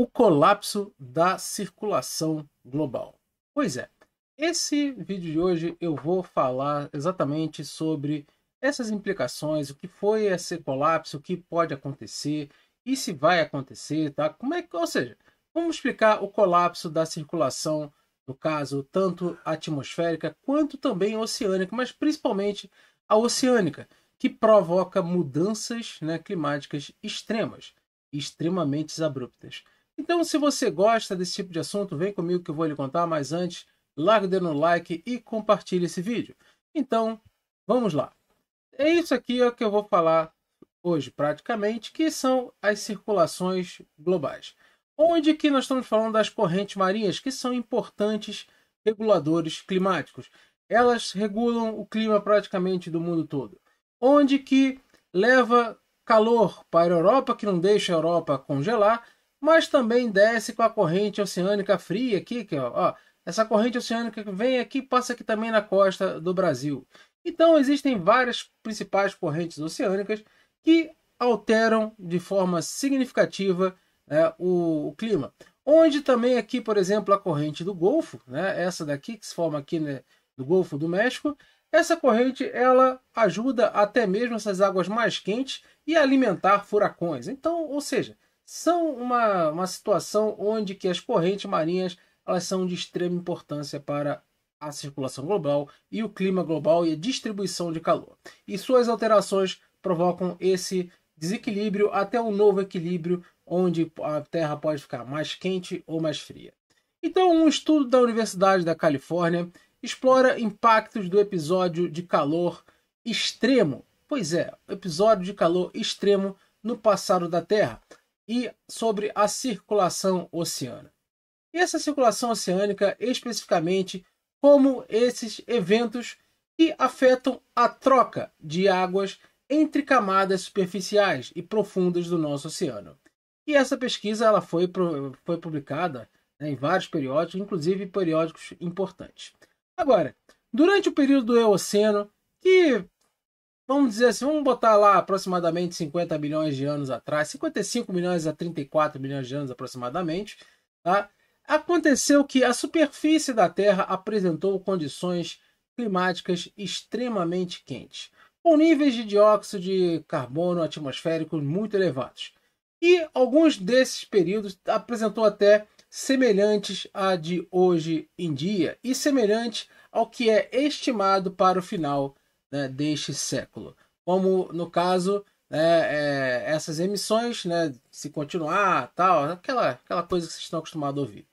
o colapso da circulação global. Pois é, esse vídeo de hoje eu vou falar exatamente sobre essas implicações, o que foi esse colapso, o que pode acontecer e se vai acontecer, tá? Como é que, ou seja, vamos explicar o colapso da circulação, no caso, tanto atmosférica quanto também oceânica, mas principalmente a oceânica, que provoca mudanças né, climáticas extremas, extremamente abruptas. Então, se você gosta desse tipo de assunto, vem comigo que eu vou lhe contar, mas antes, larga o dedo no like e compartilhe esse vídeo. Então, vamos lá. É isso aqui é que eu vou falar hoje, praticamente, que são as circulações globais. Onde que nós estamos falando das correntes marinhas, que são importantes reguladores climáticos. Elas regulam o clima praticamente do mundo todo. Onde que leva calor para a Europa, que não deixa a Europa congelar, mas também desce com a corrente oceânica fria aqui, que ó, ó, essa corrente oceânica que vem aqui passa aqui também na costa do Brasil. Então existem várias principais correntes oceânicas que alteram de forma significativa né, o, o, clima. Onde também aqui, por exemplo, a corrente do Golfo, né, essa daqui que se forma aqui né, no Golfo do México, essa corrente ela ajuda até mesmo essas águas mais quentes e alimentar furacões. Então, ou seja, são uma, uma situação onde que as correntes marinhas elas são de extrema importância para a circulação global e o clima global e a distribuição de calor. E suas alterações provocam esse desequilíbrio até um novo equilíbrio onde a Terra pode ficar mais quente ou mais fria. Então, um estudo da Universidade da Califórnia explora impactos do episódio de calor extremo. Pois é, episódio de calor extremo no passado da Terra, e sobre a circulação oceânica. E essa circulação oceânica, especificamente, como esses eventos que afetam a troca de águas entre camadas superficiais e profundas do nosso oceano. E essa pesquisa ela foi, foi publicada né, em vários periódicos, inclusive periódicos importantes. Agora, durante o período do Eoceno, que vamos dizer assim, vamos botar lá aproximadamente 50 milhões de anos atrás, 55 milhões a 34 milhões de anos aproximadamente, tá? aconteceu que a superfície da Terra apresentou condições climáticas extremamente quentes, com níveis de dióxido de carbono atmosférico muito elevados. E alguns desses períodos apresentou até semelhantes a de hoje em dia e semelhante ao que é estimado para o final né, deste século. Como no caso, né, é, essas emissões, né, se continuar, tal, aquela, aquela coisa que vocês estão acostumados a ouvir.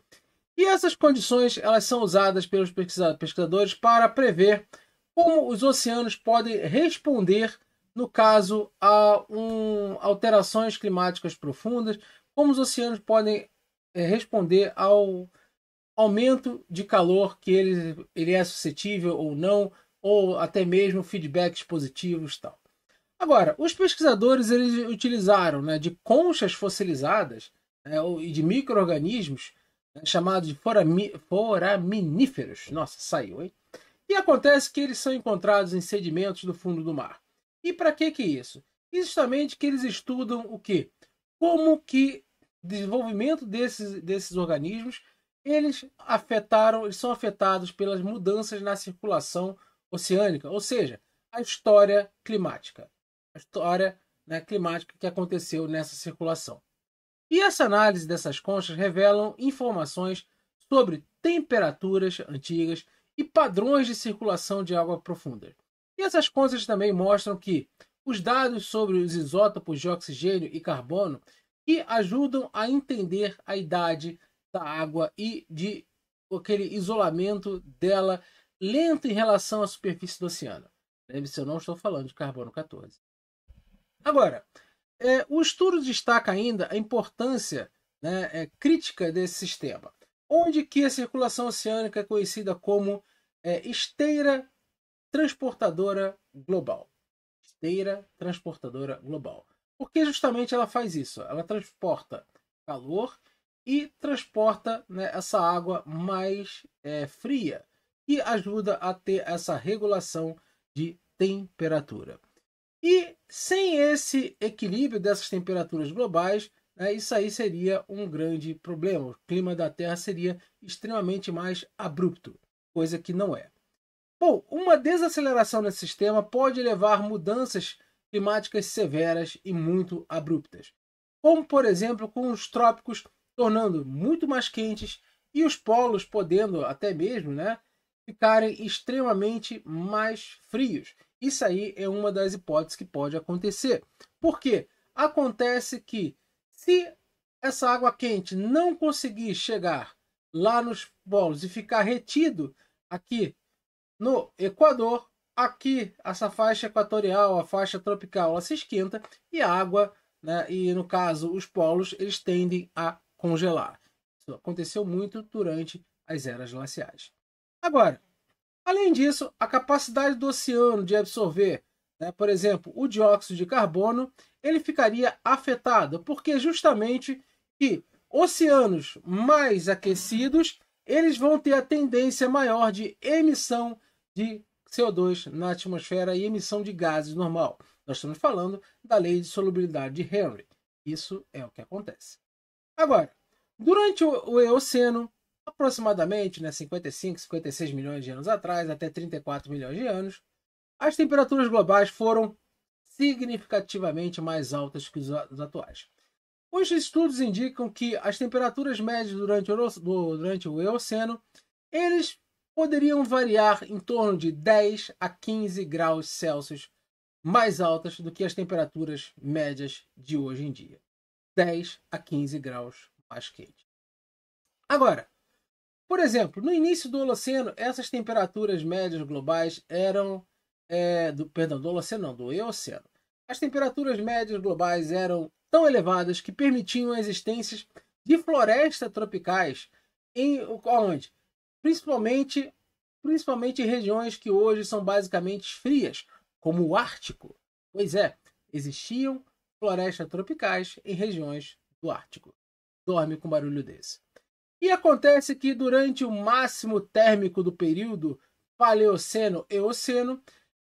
E essas condições elas são usadas pelos pesquisadores para prever como os oceanos podem responder no caso a um, alterações climáticas profundas, como os oceanos podem é, responder ao aumento de calor que ele, ele é suscetível ou não, ou até mesmo feedbacks positivos tal. Agora, os pesquisadores eles utilizaram né, de conchas fossilizadas né, e de micro-organismos né, chamados de forami foraminíferos. Nossa, saiu, hein? E acontece que eles são encontrados em sedimentos do fundo do mar. E para que que isso? justamente que eles estudam o quê? Como que desenvolvimento desses, desses organismos eles afetaram, eles são afetados pelas mudanças na circulação oceânica, ou seja, a história climática, a história né, climática que aconteceu nessa circulação. E essa análise dessas conchas revelam informações sobre temperaturas antigas e padrões de circulação de água profunda. E essas conchas também mostram que os dados sobre os isótopos de oxigênio e carbono que ajudam a entender a idade da água e de aquele isolamento dela lento em relação à superfície do oceano. Lembre-se, eu não estou falando de carbono 14. Agora, é, o estudo destaca ainda a importância né, é, crítica desse sistema, onde que a circulação oceânica é conhecida como é, esteira transportadora global. Esteira transportadora global. Porque justamente ela faz isso, ela transporta calor e transporta né, essa água mais é, fria que ajuda a ter essa regulação de temperatura. E sem esse equilíbrio dessas temperaturas globais, né, isso aí seria um grande problema. O clima da Terra seria extremamente mais abrupto, coisa que não é. Bom, uma desaceleração nesse sistema pode levar mudanças climáticas severas e muito abruptas, como por exemplo com os trópicos tornando muito mais quentes e os polos podendo até mesmo né, ficarem extremamente mais frios. Isso aí é uma das hipóteses que pode acontecer. Por quê? Acontece que se essa água quente não conseguir chegar lá nos polos e ficar retido aqui no Equador, aqui essa faixa equatorial, a faixa tropical, ela se esquenta e a água, né, e no caso os polos, eles tendem a congelar. Isso aconteceu muito durante as eras glaciais. Agora, além disso, a capacidade do oceano de absorver, né, por exemplo, o dióxido de carbono, ele ficaria afetado porque justamente que oceanos mais aquecidos, eles vão ter a tendência maior de emissão de CO2 na atmosfera e emissão de gases normal. Nós estamos falando da lei de solubilidade de Henry. Isso é o que acontece. Agora, durante o Eoceno, aproximadamente né, 55, 56 milhões de anos atrás, até 34 milhões de anos, as temperaturas globais foram significativamente mais altas que as atuais. Os estudos indicam que as temperaturas médias durante o, durante o Eoceno eles poderiam variar em torno de 10 a 15 graus Celsius mais altas do que as temperaturas médias de hoje em dia. 10 a 15 graus mais quente. Agora, por exemplo, no início do Holoceno, essas temperaturas médias globais eram. É, do, perdão, do Holoceno não, do Eoceno. As temperaturas médias globais eram tão elevadas que permitiam a existência de florestas tropicais em onde? Principalmente, principalmente em regiões que hoje são basicamente frias, como o Ártico. Pois é, existiam florestas tropicais em regiões do Ártico. Dorme com um barulho desse. E acontece que durante o máximo térmico do período Paleoceno-Eoceno,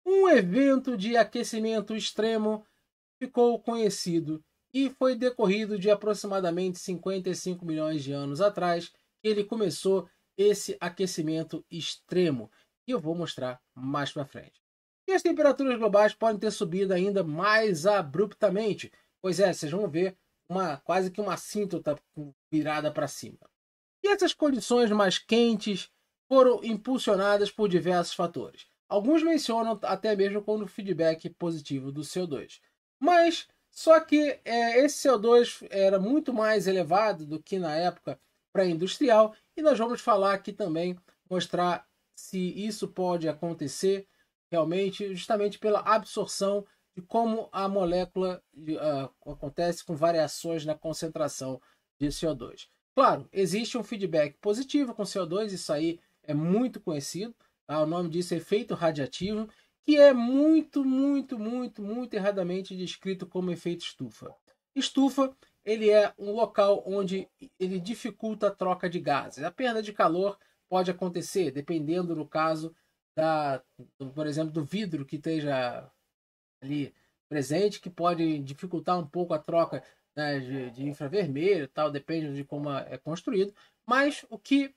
um evento de aquecimento extremo ficou conhecido e foi decorrido de aproximadamente 55 milhões de anos atrás que ele começou esse aquecimento extremo, que eu vou mostrar mais para frente. E as temperaturas globais podem ter subido ainda mais abruptamente, pois é, vocês vão ver uma quase que uma síntota virada para cima. E essas condições mais quentes foram impulsionadas por diversos fatores. Alguns mencionam até mesmo como feedback positivo do CO2. Mas só que é, esse CO2 era muito mais elevado do que na época pré-industrial e nós vamos falar aqui também mostrar se isso pode acontecer realmente justamente pela absorção de como a molécula uh, acontece com variações na concentração de CO2. Claro, existe um feedback positivo com CO2, isso aí é muito conhecido. Tá? O nome disso é efeito radiativo, que é muito, muito, muito, muito erradamente descrito como efeito estufa. Estufa, ele é um local onde ele dificulta a troca de gases. A perda de calor pode acontecer, dependendo, no caso, da, do, por exemplo, do vidro que esteja ali presente, que pode dificultar um pouco a troca né, de, de infravermelho tal, depende de como é, é construído. Mas o que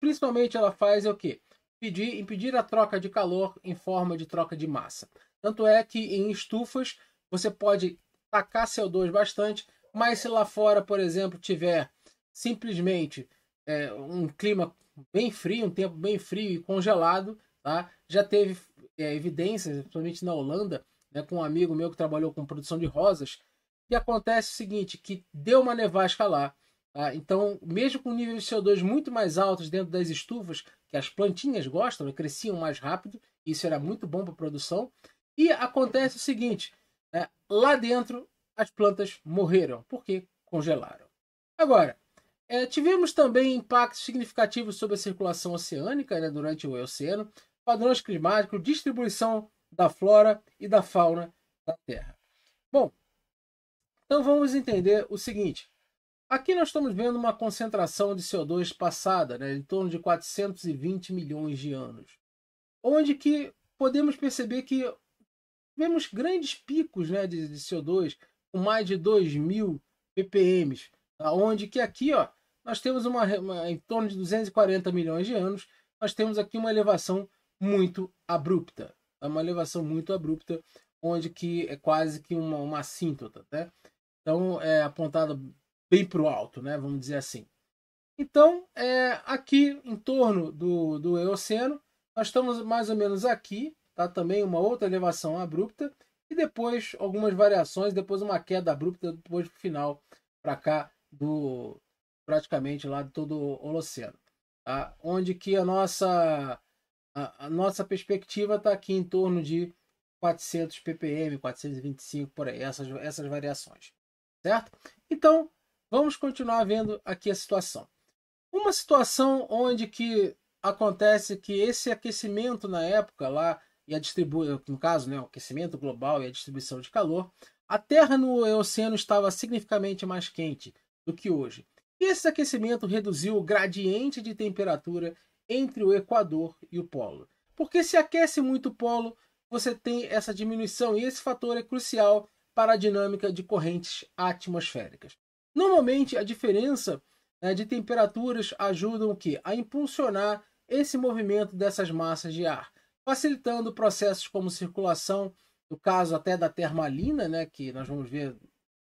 principalmente ela faz é o quê? Pedir, impedir a troca de calor em forma de troca de massa. Tanto é que em estufas você pode tacar CO2 bastante, mas se lá fora, por exemplo, tiver simplesmente é, um clima bem frio, um tempo bem frio e congelado, tá? já teve é, evidências, principalmente na Holanda, né, com um amigo meu que trabalhou com produção de rosas, e acontece o seguinte, que deu uma nevasca lá. Tá? Então, mesmo com níveis de CO2 muito mais altos dentro das estufas, que as plantinhas gostam, né, cresciam mais rápido, isso era muito bom para a produção. E acontece o seguinte, né? lá dentro as plantas morreram, porque congelaram. Agora, é, tivemos também impactos significativos sobre a circulação oceânica né, durante o Eoceno, padrões climáticos, distribuição da flora e da fauna da Terra. Bom, então vamos entender o seguinte. Aqui nós estamos vendo uma concentração de CO2 passada, né, em torno de 420 milhões de anos, onde que podemos perceber que vemos grandes picos né, de, de CO2 com mais de 2.000 mil ppm, onde que aqui ó, nós temos uma, uma, em torno de 240 milhões de anos, nós temos aqui uma elevação muito abrupta. É uma elevação muito abrupta, onde que é quase que uma, uma assíntota. Né? Então é apontada bem para o alto, né? Vamos dizer assim. Então, é, aqui em torno do, do Eoceno, nós estamos mais ou menos aqui, tá? Também uma outra elevação abrupta e depois algumas variações, depois uma queda abrupta depois do final para cá do praticamente lá de todo o Holoceno, tá? Onde que a nossa a, a nossa perspectiva está aqui em torno de 400 ppm, 425 por aí, essas essas variações certo? Então, vamos continuar vendo aqui a situação. Uma situação onde que acontece que esse aquecimento na época lá e a no caso, né, o aquecimento global e a distribuição de calor, a Terra no Eoceno estava significativamente mais quente do que hoje. E esse aquecimento reduziu o gradiente de temperatura entre o Equador e o Polo. Porque se aquece muito o Polo, você tem essa diminuição e esse fator é crucial para a dinâmica de correntes atmosféricas. Normalmente, a diferença né, de temperaturas ajuda o quê? a impulsionar esse movimento dessas massas de ar, facilitando processos como circulação, no caso até da termalina, né, que nós vamos ver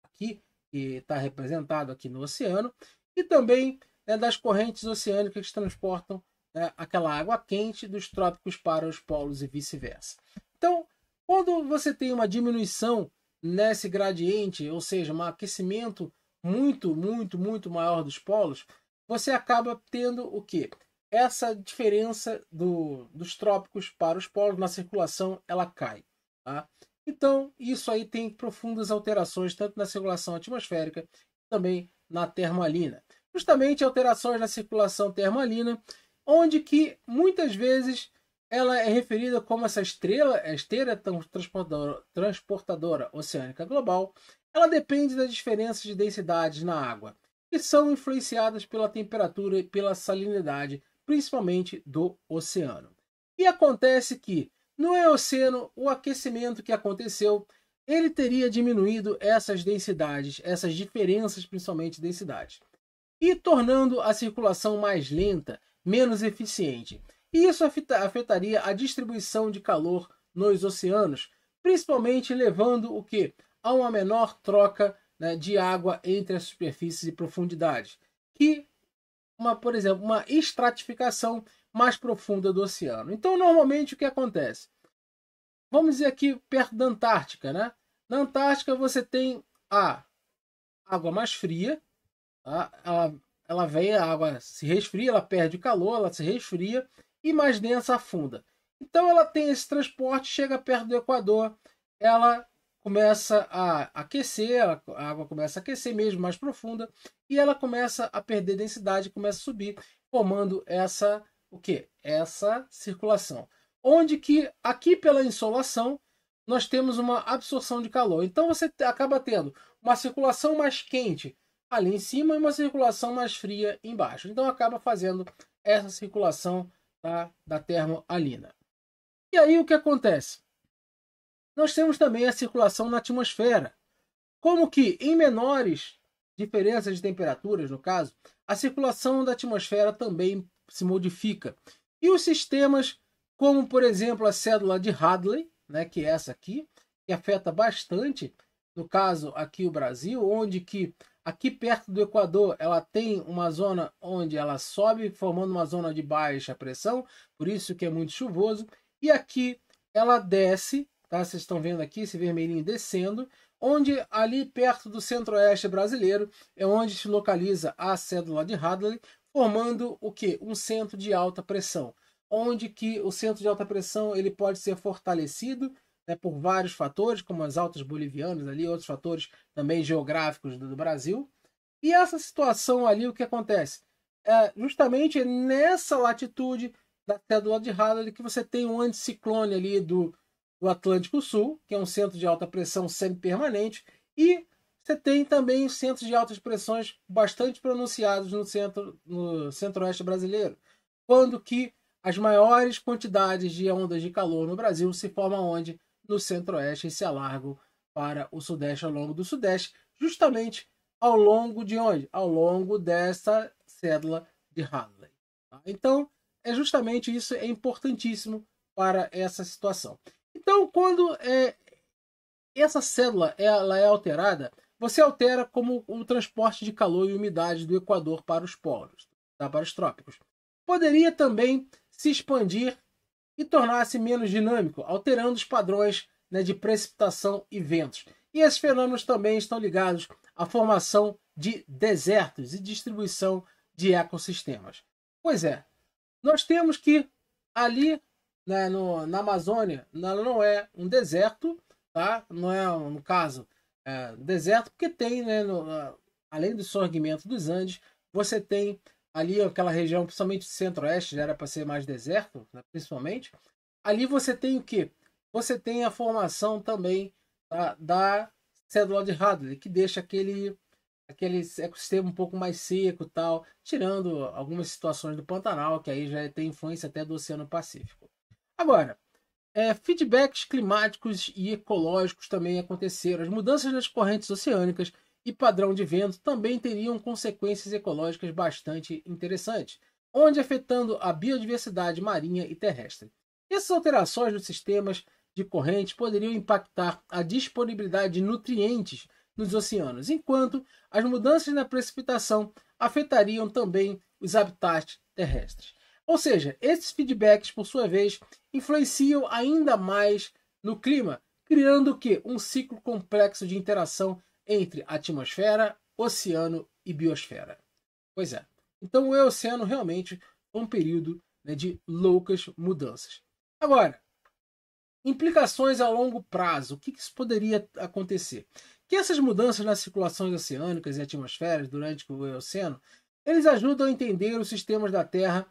aqui, que está representado aqui no oceano, e também né, das correntes oceânicas que transportam né, aquela água quente dos trópicos para os polos e vice-versa. Então, quando você tem uma diminuição nesse gradiente, ou seja, um aquecimento muito, muito, muito maior dos polos, você acaba tendo o que? Essa diferença do, dos trópicos para os polos na circulação ela cai. Tá? Então, isso aí tem profundas alterações tanto na circulação atmosférica também na termalina. Justamente alterações na circulação termalina, onde que muitas vezes ela é referida como essa estrela, é esteira transportadora, transportadora oceânica global. Ela depende das diferenças de densidades na água, que são influenciadas pela temperatura e pela salinidade, principalmente do oceano. E acontece que, no Eoceno, o aquecimento que aconteceu, ele teria diminuído essas densidades, essas diferenças, principalmente densidades, e tornando a circulação mais lenta, menos eficiente e isso afetaria a distribuição de calor nos oceanos, principalmente levando o que a uma menor troca né, de água entre as superfícies e profundidades, que uma, por exemplo, uma estratificação mais profunda do oceano. Então, normalmente o que acontece? Vamos dizer aqui perto da Antártica, né? Na Antártica você tem a água mais fria, tá? ela, ela vem, a água se resfria, ela perde o calor, ela se resfria e mais densa afunda. Então ela tem esse transporte, chega perto do Equador, ela começa a aquecer, a água começa a aquecer mesmo mais profunda e ela começa a perder densidade, começa a subir, formando essa o que? Essa circulação. Onde que aqui pela insolação nós temos uma absorção de calor. Então você acaba tendo uma circulação mais quente ali em cima e uma circulação mais fria embaixo. Então acaba fazendo essa circulação tá? da termoalina. E aí o que acontece? Nós temos também a circulação na atmosfera. Como que em menores diferenças de temperaturas, no caso, a circulação da atmosfera também se modifica. E os sistemas, como por exemplo a célula de Hadley, né, que é essa aqui, que afeta bastante, no caso aqui o Brasil, onde que Aqui perto do Equador, ela tem uma zona onde ela sobe, formando uma zona de baixa pressão, por isso que é muito chuvoso. E aqui ela desce, tá? Vocês estão vendo aqui esse vermelhinho descendo, onde ali perto do centro-oeste brasileiro é onde se localiza a cédula de Hadley, formando o que? Um centro de alta pressão, onde que o centro de alta pressão ele pode ser fortalecido né, por vários fatores, como as altas bolivianas ali, outros fatores também geográficos do, do Brasil. E essa situação ali, o que acontece? É justamente é nessa latitude, até do lado de Hadley, que você tem um anticiclone ali do, do Atlântico Sul, que é um centro de alta pressão semi-permanente, e você tem também centros de altas pressões bastante pronunciados no centro no centro-oeste brasileiro, quando que as maiores quantidades de ondas de calor no Brasil se formam onde no centro-oeste e se alargam para o sudeste ao longo do sudeste, justamente ao longo de onde? Ao longo dessa cédula de Hadley. Tá? Então, é justamente isso, é importantíssimo para essa situação. Então, quando é, essa célula ela é alterada, você altera como o transporte de calor e umidade do Equador para os polos, tá? para os trópicos. Poderia também se expandir e tornar-se menos dinâmico, alterando os padrões né, de precipitação e ventos. E esses fenômenos também estão ligados à formação de desertos e distribuição de ecossistemas. Pois é, nós temos que ali né, no, na Amazônia né, não é um deserto, tá? não é, no caso, é, deserto, porque tem, né, no, além do sorgimento dos Andes, você tem ali aquela região, principalmente centro-oeste, já era para ser mais deserto, né, principalmente. Ali você tem o que? Você tem a formação também da, da cédula de Hadley, que deixa aquele, aquele ecossistema um pouco mais seco tal, tirando algumas situações do Pantanal, que aí já tem influência até do Oceano Pacífico. Agora, é, feedbacks climáticos e ecológicos também aconteceram. As mudanças nas correntes oceânicas e padrão de vento também teriam consequências ecológicas bastante interessantes, onde afetando a biodiversidade marinha e terrestre. Essas alterações nos sistemas de corrente poderiam impactar a disponibilidade de nutrientes nos oceanos, enquanto as mudanças na precipitação afetariam também os habitats terrestres. Ou seja, esses feedbacks, por sua vez, influenciam ainda mais no clima, criando o que? Um ciclo complexo de interação entre atmosfera, oceano e biosfera. Pois é. Então o Eoceno realmente é um período né, de loucas mudanças. Agora, implicações a longo prazo. O que, que isso poderia acontecer? Que essas mudanças nas circulações oceânicas e atmosferas durante o Eoceno, eles ajudam a entender os sistemas da Terra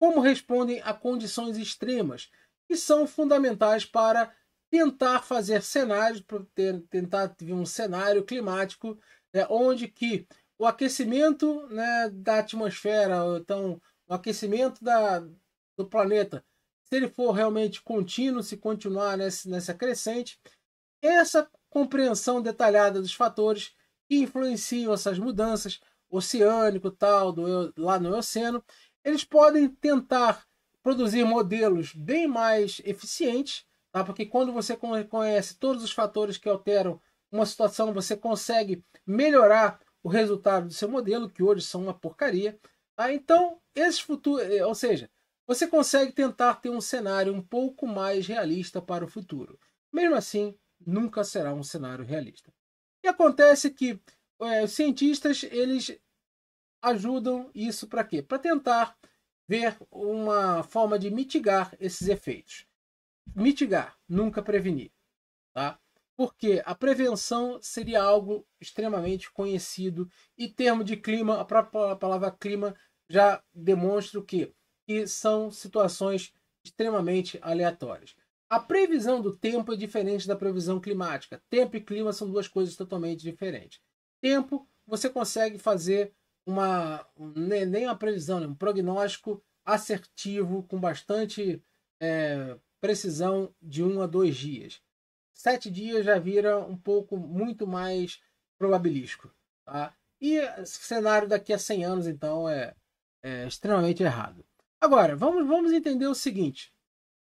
como respondem a condições extremas que são fundamentais para tentar fazer cenários, tentar ter um cenário climático né, onde que o aquecimento né, da atmosfera, então o aquecimento da, do planeta, se ele for realmente contínuo, se continuar nessa, nessa crescente, essa compreensão detalhada dos fatores que influenciam essas mudanças, oceânico tal, do, lá no Eoceno, eles podem tentar produzir modelos bem mais eficientes Tá? Porque quando você conhece todos os fatores que alteram uma situação, você consegue melhorar o resultado do seu modelo, que hoje são uma porcaria. Tá? Então, esses futuros, eh, ou seja, você consegue tentar ter um cenário um pouco mais realista para o futuro. Mesmo assim, nunca será um cenário realista. E acontece que é, os cientistas eles ajudam isso para quê? Para tentar ver uma forma de mitigar esses efeitos mitigar, nunca prevenir. Tá? Porque a prevenção seria algo extremamente conhecido e termo de clima, a própria palavra clima já demonstra o quê? Que são situações extremamente aleatórias. A previsão do tempo é diferente da previsão climática. Tempo e clima são duas coisas totalmente diferentes. Tempo, você consegue fazer uma nem uma previsão, né? um prognóstico assertivo com bastante é, precisão de um a dois dias. Sete dias já vira um pouco muito mais probabilístico. Tá? E cenário daqui a 100 anos, então, é, é extremamente errado. Agora, vamos, vamos entender o seguinte.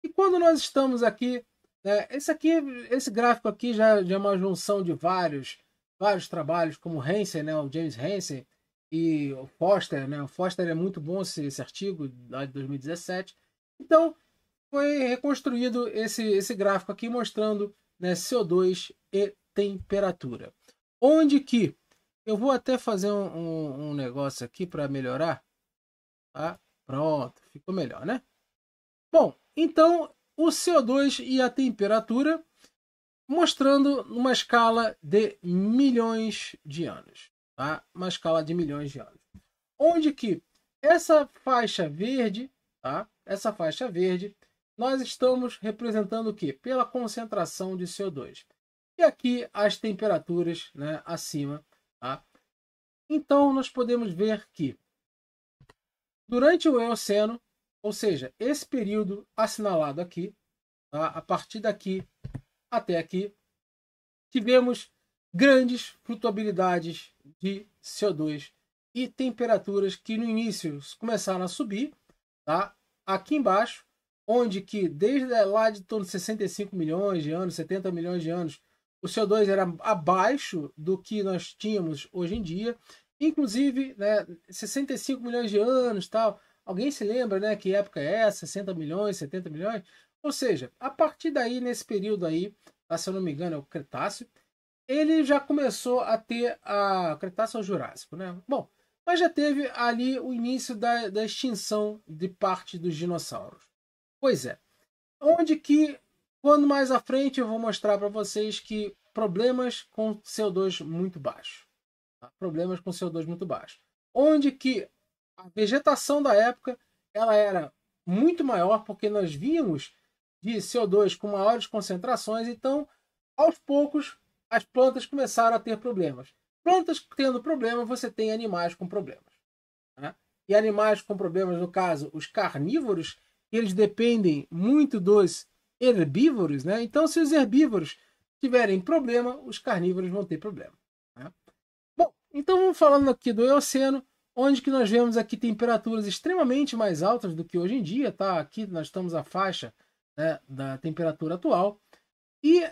E quando nós estamos aqui, né, esse aqui, esse gráfico aqui já, já é uma junção de vários, vários trabalhos, como Hansen, né, o James Hansen, e o Foster, né? O Foster é muito bom esse, esse artigo lá de 2017. Então, foi reconstruído esse, esse gráfico aqui mostrando né, CO2 e temperatura. Onde que eu vou até fazer um, um, um negócio aqui para melhorar. Tá? Pronto, ficou melhor, né? Bom, então o CO2 e a temperatura mostrando uma escala de milhões de anos. Tá? Uma escala de milhões de anos. Onde que essa faixa verde, tá? essa faixa verde nós estamos representando o que? Pela concentração de CO2. E aqui as temperaturas né, acima. Tá? Então, nós podemos ver que durante o Eoceno, ou seja, esse período assinalado aqui, tá? a partir daqui até aqui, tivemos grandes flutuabilidades de CO2 e temperaturas que no início começaram a subir, tá? aqui embaixo, onde que desde lá de torno de 65 milhões de anos, 70 milhões de anos, o CO2 era abaixo do que nós tínhamos hoje em dia, inclusive, né, 65 milhões de anos, tal. Alguém se lembra, né, que época é essa? 60 milhões, 70 milhões? Ou seja, a partir daí, nesse período aí, tá, se eu não me engano, é o Cretáceo, ele já começou a ter a Cretáceo é Jurássico, né? Bom, mas já teve ali o início da, da extinção de parte dos dinossauros. Pois é. Onde que, quando mais à frente, eu vou mostrar para vocês que problemas com CO2 muito baixo. Tá? Problemas com CO2 muito baixo. Onde que a vegetação da época ela era muito maior, porque nós vimos de CO2 com maiores concentrações, então, aos poucos, as plantas começaram a ter problemas. Plantas tendo problema, você tem animais com problemas. Né? E animais com problemas, no caso, os carnívoros, eles dependem muito dos herbívoros, né? Então, se os herbívoros tiverem problema, os carnívoros vão ter problema. Né? Bom, então vamos falando aqui do Eoceno, onde que nós vemos aqui temperaturas extremamente mais altas do que hoje em dia, tá? Aqui nós estamos à faixa né, da temperatura atual e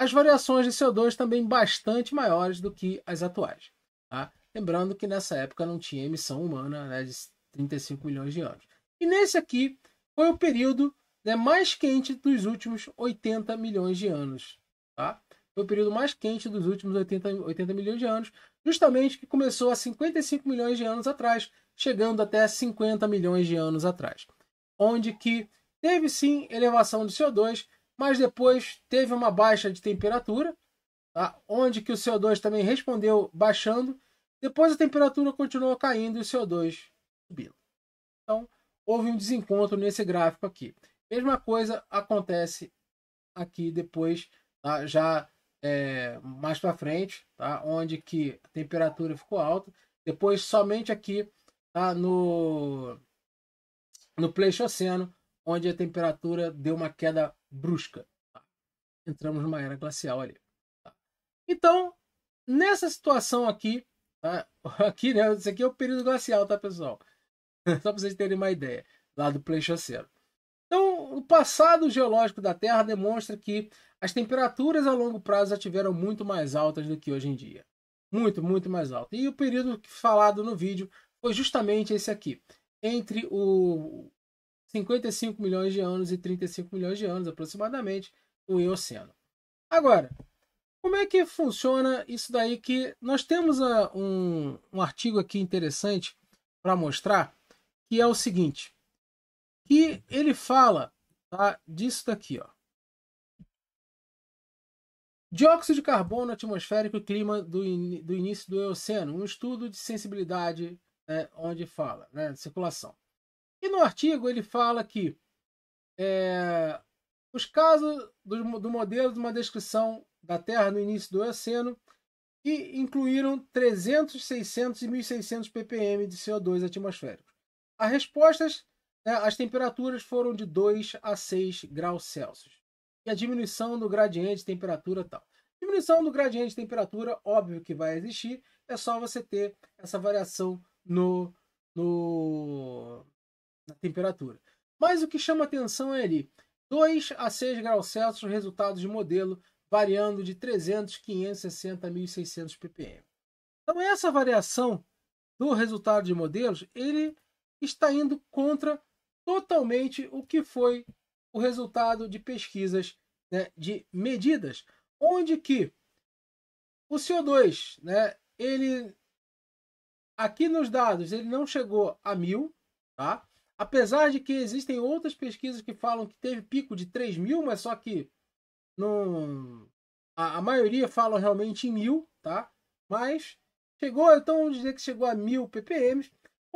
as variações de CO2 também bastante maiores do que as atuais. Tá? Lembrando que nessa época não tinha emissão humana né, de 35 milhões de anos. E nesse aqui foi o período né, mais quente dos últimos 80 milhões de anos. Tá? Foi o período mais quente dos últimos 80, 80 milhões de anos, justamente que começou há 55 milhões de anos atrás, chegando até 50 milhões de anos atrás. Onde que teve sim elevação do CO2, mas depois teve uma baixa de temperatura, tá? onde que o CO2 também respondeu baixando, depois a temperatura continuou caindo e o CO2 subindo. Então, houve um desencontro nesse gráfico aqui. Mesma coisa acontece aqui depois, tá? já é, mais para frente, tá? onde que a temperatura ficou alta. Depois, somente aqui tá? no, no Pleistoceno, onde a temperatura deu uma queda brusca. Tá? Entramos numa era glacial ali. Tá? Então, nessa situação aqui, tá? aqui, né? Isso aqui é o período glacial, tá, pessoal? Só para vocês terem uma ideia, lá do Pleistoceno. Então, o passado geológico da Terra demonstra que as temperaturas a longo prazo já tiveram muito mais altas do que hoje em dia. Muito, muito mais altas. E o período falado no vídeo foi justamente esse aqui, entre o 55 milhões de anos e 35 milhões de anos, aproximadamente, o Eoceno. Agora, como é que funciona isso daí que nós temos a, ah, um, um artigo aqui interessante para mostrar que é o seguinte, que ele fala tá, disso daqui, ó. Dióxido de carbono atmosférico e clima do, in, do início do Eoceno, um estudo de sensibilidade, né, onde fala, né, circulação. E no artigo ele fala que é, os casos do, do modelo de uma descrição da Terra no início do Eoceno que incluíram 300, 600 e 1600 ppm de CO2 atmosférico. As respostas, né, as temperaturas foram de 2 a 6 graus Celsius. E a diminuição do gradiente de temperatura tal. Diminuição do gradiente de temperatura, óbvio que vai existir, é só você ter essa variação no, no na temperatura. Mas o que chama atenção é ali, 2 a 6 graus Celsius, resultados de modelo variando de 300, 560 1600 ppm. Então essa variação do resultado de modelos, ele está indo contra totalmente o que foi o resultado de pesquisas né, de medidas, onde que o CO2, né, ele aqui nos dados ele não chegou a mil, tá? Apesar de que existem outras pesquisas que falam que teve pico de 3 mil, mas só que não, a, a maioria fala realmente em mil, tá? Mas chegou, então vamos dizer que chegou a mil ppm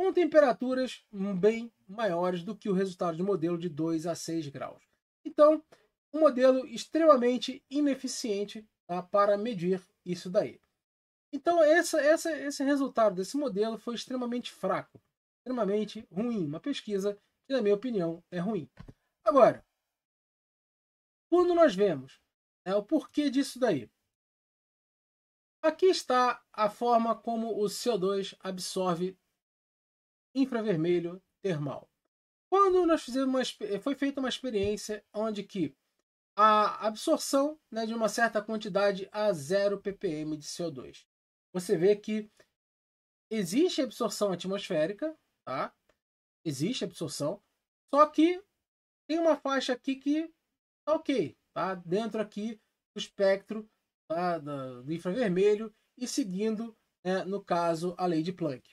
com temperaturas hum, bem maiores do que o resultado do modelo de 2 a 6 graus. Então, um modelo extremamente ineficiente tá, para medir isso daí. Então, essa, essa, esse resultado desse modelo foi extremamente fraco, extremamente ruim. Uma pesquisa que, na minha opinião, é ruim. Agora, quando nós vemos né, o porquê disso daí, Aqui está a forma como o CO2 absorve infravermelho termal. Quando nós fizemos uma, eh, foi feita uma experiência onde que a absorção né, de uma certa quantidade a 0 ppm de CO2. Você vê que existe absorção atmosférica, tá? Existe absorção, só que tem uma faixa aqui que tá ok, tá? Dentro aqui do espectro tá, do infravermelho e seguindo, né, no caso, a lei de Planck.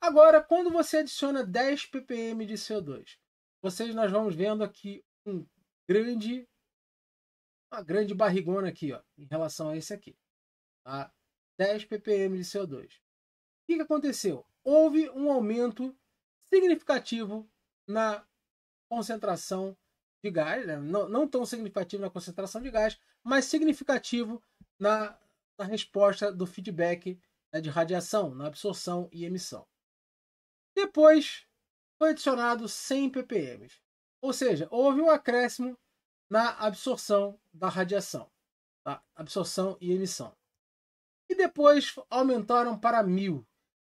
Agora, quando você adiciona 10 ppm de CO2, vocês nós vamos vendo aqui um grande uma grande barrigona aqui, ó, em relação a esse aqui. Tá? 10 ppm de CO2. O que, que aconteceu? Houve um aumento significativo na concentração de gás, né? não, não, tão significativo na concentração de gás, mas significativo na, na resposta do feedback né, de radiação, na absorção e emissão. Depois foi adicionado 100 ppm, ou seja, houve um acréscimo na absorção da radiação, tá? absorção e emissão. E depois aumentaram para 1000.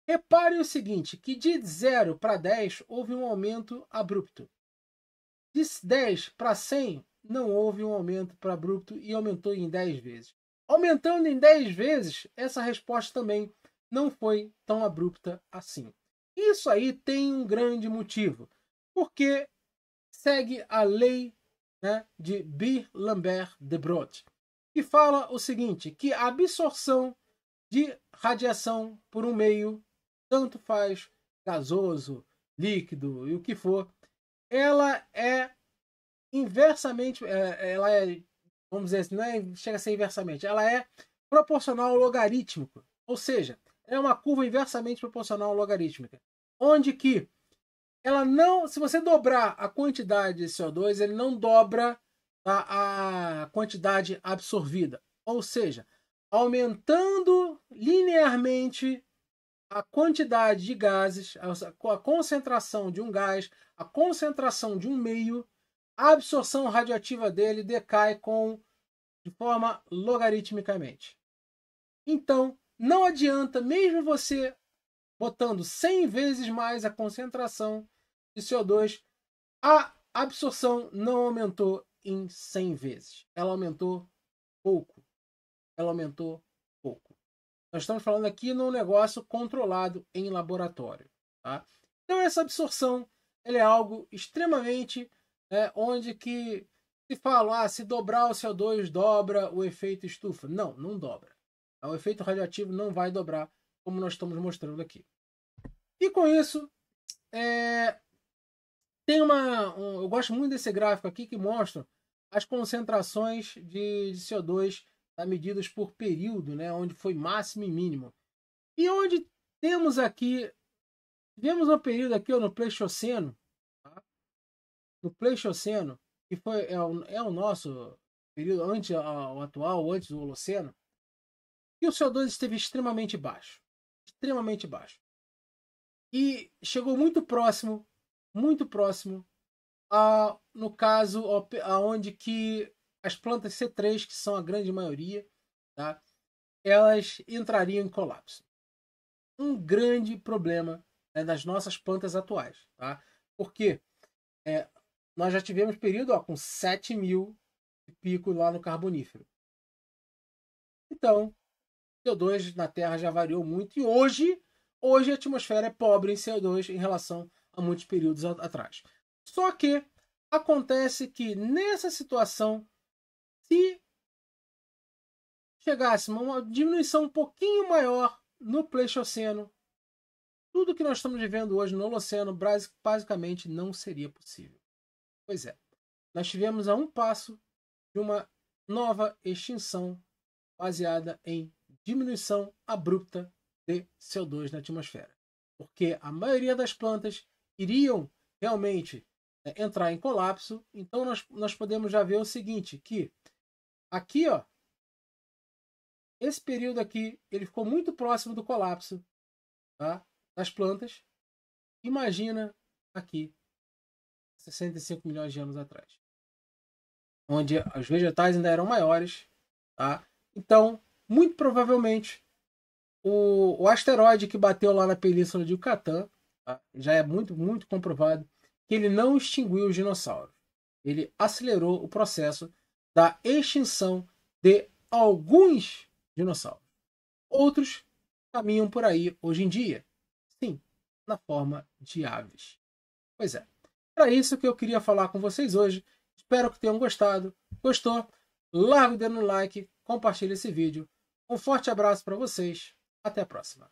Repare o seguinte, que de 0 para 10 houve um aumento abrupto. De 10 para 100 não houve um aumento para abrupto e aumentou em 10 vezes. Aumentando em 10 vezes, essa resposta também não foi tão abrupta assim. Isso aí tem um grande motivo, porque segue a lei né, de Bir-Lambert de que fala o seguinte, que a absorção de radiação por um meio, tanto faz gasoso, líquido e o que for, ela é inversamente, é, ela é, vamos dizer assim, não é, chega a ser inversamente, ela é proporcional ao logarítmico, ou seja, é uma curva inversamente proporcional logarítmica onde que ela não, se você dobrar a quantidade de CO2, ele não dobra a, a quantidade absorvida. Ou seja, aumentando linearmente a quantidade de gases, a, a concentração de um gás, a concentração de um meio, a absorção radioativa dele decai com de forma logaritmicamente. Então, não adianta mesmo você botando 100 vezes mais a concentração de CO2, a absorção não aumentou em 100 vezes. Ela aumentou pouco. Ela aumentou pouco. Nós estamos falando aqui num negócio controlado em laboratório. Tá? Então essa absorção ela é algo extremamente né, onde que se fala, ah, se dobrar o CO2 dobra o efeito estufa. Não, não dobra. O efeito radioativo não vai dobrar como nós estamos mostrando aqui. E com isso, é, tem uma. Um, eu gosto muito desse gráfico aqui que mostra as concentrações de, de CO2 tá, medidas por período, né, onde foi máximo e mínimo. E onde temos aqui, tivemos um período aqui ó, no Pleistoceno, tá? no Pleistoceno, que foi, é, o, é o nosso período antes o atual, antes do Holoceno, e o CO2 esteve extremamente baixo extremamente baixo. E chegou muito próximo, muito próximo, a, no caso aonde que as plantas C3, que são a grande maioria, tá? elas entrariam em colapso. Um grande problema né, das nossas plantas atuais. Tá? Porque é, nós já tivemos período ó, com 7 mil pico lá no carbonífero. Então, CO2 na Terra já variou muito e hoje, hoje a atmosfera é pobre em CO2 em relação a muitos períodos atrás. Só que acontece que nessa situação, se chegasse uma diminuição um pouquinho maior no Pleistoceno, tudo que nós estamos vivendo hoje no Holoceno basicamente não seria possível. Pois é, nós tivemos a um passo de uma nova extinção baseada em diminuição abrupta de CO2 na atmosfera. Porque a maioria das plantas iriam realmente né, entrar em colapso. Então nós, nós podemos já ver o seguinte, que aqui, ó, esse período aqui, ele ficou muito próximo do colapso tá, das plantas. Imagina aqui, 65 milhões de anos atrás, onde os vegetais ainda eram maiores. Tá? Então, muito provavelmente o, o asteroide que bateu lá na península de Yucatán, tá? já é muito, muito comprovado, que ele não extinguiu os dinossauros. Ele acelerou o processo da extinção de alguns dinossauros. Outros caminham por aí hoje em dia. Sim, na forma de aves. Pois é. Era isso que eu queria falar com vocês hoje. Espero que tenham gostado. Gostou? Larga o dedo no like, compartilha esse vídeo. Um forte abraço para vocês. Até a próxima.